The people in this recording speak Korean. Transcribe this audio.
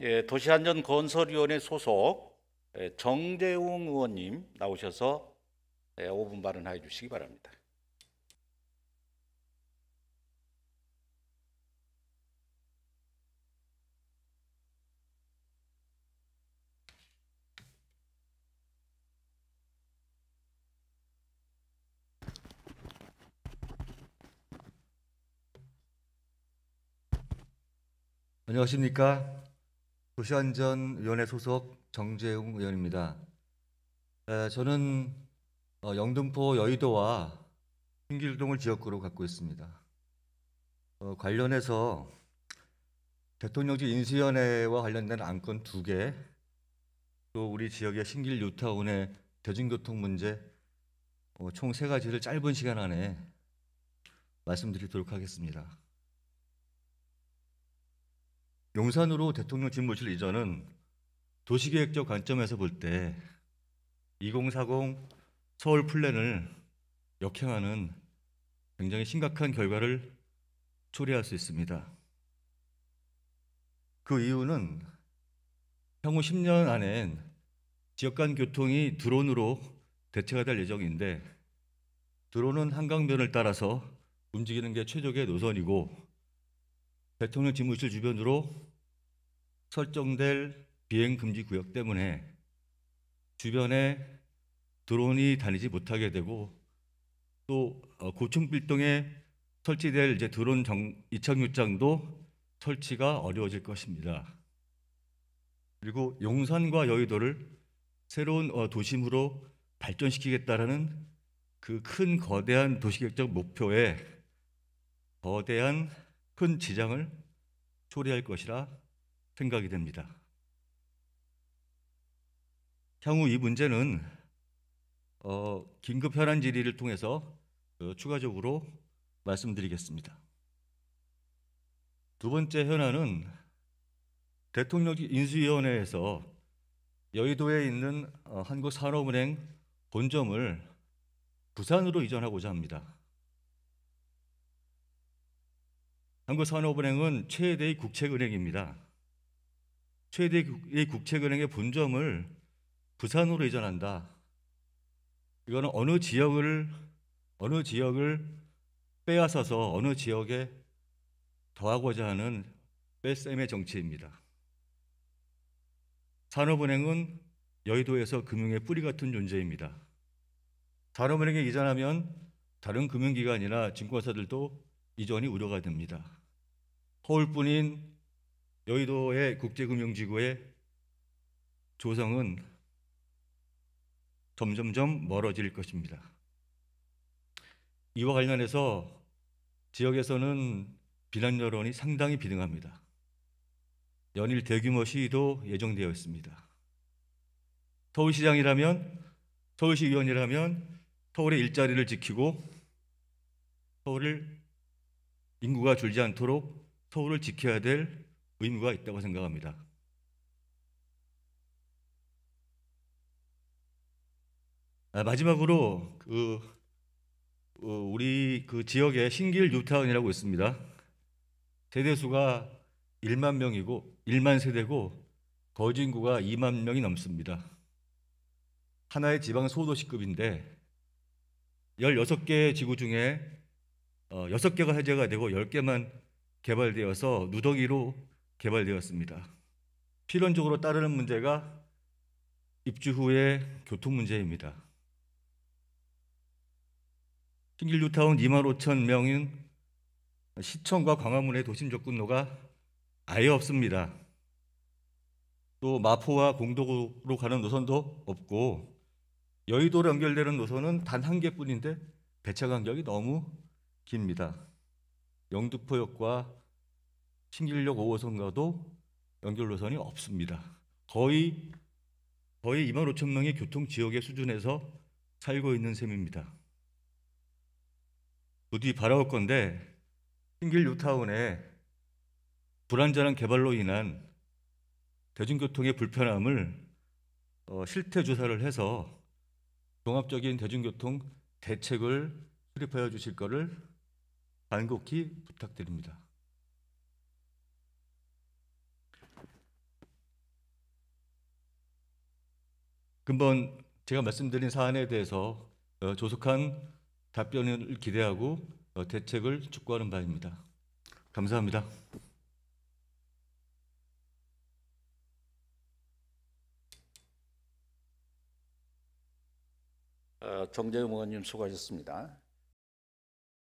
예, 도시안전 건설위원회 소속 예, 정재웅 의원님 나오셔서 5분 예, 발언해 주시기 바랍니다. 안녕하십니까 도시안전위원회 소속 정재웅 의원입니다. 에, 저는 어, 영등포 여의도와 신길동을 지역구로 갖고 있습니다. 어, 관련해서 대통령직 인수위원회와 관련된 안건 두 개, 또 우리 지역의 신길 유타운의 대중교통 문제 어, 총세 가지를 짧은 시간 안에 말씀드리도록 하겠습니다. 용산으로 대통령 집무실 이전은 도시계획적 관점에서 볼 때 2040 서울 플랜을 역행하는 굉장히 심각한 결과를 초래할 수 있습니다. 그 이유는 향후 10년 안엔 지역 간 교통이 드론으로 대체가 될 예정인데 드론은 한강변을 따라서 움직이는 게 최적의 노선이고 대통령 집무실 주변으로 설정될 비행 금지 구역 때문에 주변에 드론이 다니지 못하게 되고 또 어, 고층 빌딩에 설치될 이제 드론 정, 이착 유장도 설치가 어려워질 것입니다. 그리고 용산과 여의도를 새로운 어, 도심으로 발전시키겠다라는 그 큰 거대한 도시계획적 목표에 거대한 큰 지장을 초래할 것이라 생각이 됩니다. 향후 이 문제는 어, 긴급 현안 질의를 통해서 어, 추가적으로 말씀드리겠습니다. 두 번째 현안은 대통령 인수위원회에서 여의도에 있는 어, 한국산업은행 본점을 부산으로 이전하고자 합니다. 한국산업은행은 최대의 국책은행입니다. 최대의 국책은행의 본점을 부산으로 이전한다. 이거는 어느 지역을 어느 지역을 빼앗아서 어느 지역에 더하고자 하는 뺄셈의 정치입니다. 산업은행은 여의도에서 금융의 뿌리 같은 존재입니다. 산업은행에 이전하면 다른 금융기관이나 증권사들도 이전이 우려가 됩니다. 서울뿐인 여의도의 국제금융지구의 조성은 점점점 멀어질 것입니다. 이와 관련해서 지역에서는 비난 여론이 상당히 비등합니다. 연일 대규모 시위도 예정되어 있습니다. 서울시장이라면 서울시 의원이라면 서울의 일자리를 지키고 서울을 인구가 줄지 않도록 서울을 지켜야 될 의무가 있다고 생각합니다. 아, 마지막으로 그 어, 우리 그 지역에 신길 뉴타운이라고 있습니다. 세대수가 1만 명이고 1만 세대고 거주 구가 2만 명이 넘습니다. 하나의 지방 소도시급인데 16개 지구 중에 6개가 어, 해제가 되고 10개만 개발되어서 누더기로 개발되었습니다. 필연적으로 따르는 문제가 입주 후의 교통 문제입니다. 신길 뉴타운 2만 5천 명인 시청과 광화문의 도심 접근로가 아예 없습니다. 또 마포와 공덕으로 가는 노선도 없고 여의도로 연결되는 노선은 단 한 개뿐인데 배차 간격이 너무 깁니다. 영등포역과 신길역 5호선과도 연결 노선이 없습니다. 거의 거의 2만 5천 명의 교통 지역의 수준에서 살고 있는 셈입니다. 부디 바라올 건데 신길 뉴타운의 불안전한 개발로 인한 대중교통의 불편함을 어, 실태 조사를 해서 종합적인 대중교통 대책을 수립하여 주실 것을 간곡히 부탁드립니다. 금번 제가 말씀드린 사안에 대해서 어, 조속한 답변을 기대하고 어, 대책을 촉구하는 바입니다. 감사합니다. 어, 정재용 의원님 수고하셨습니다.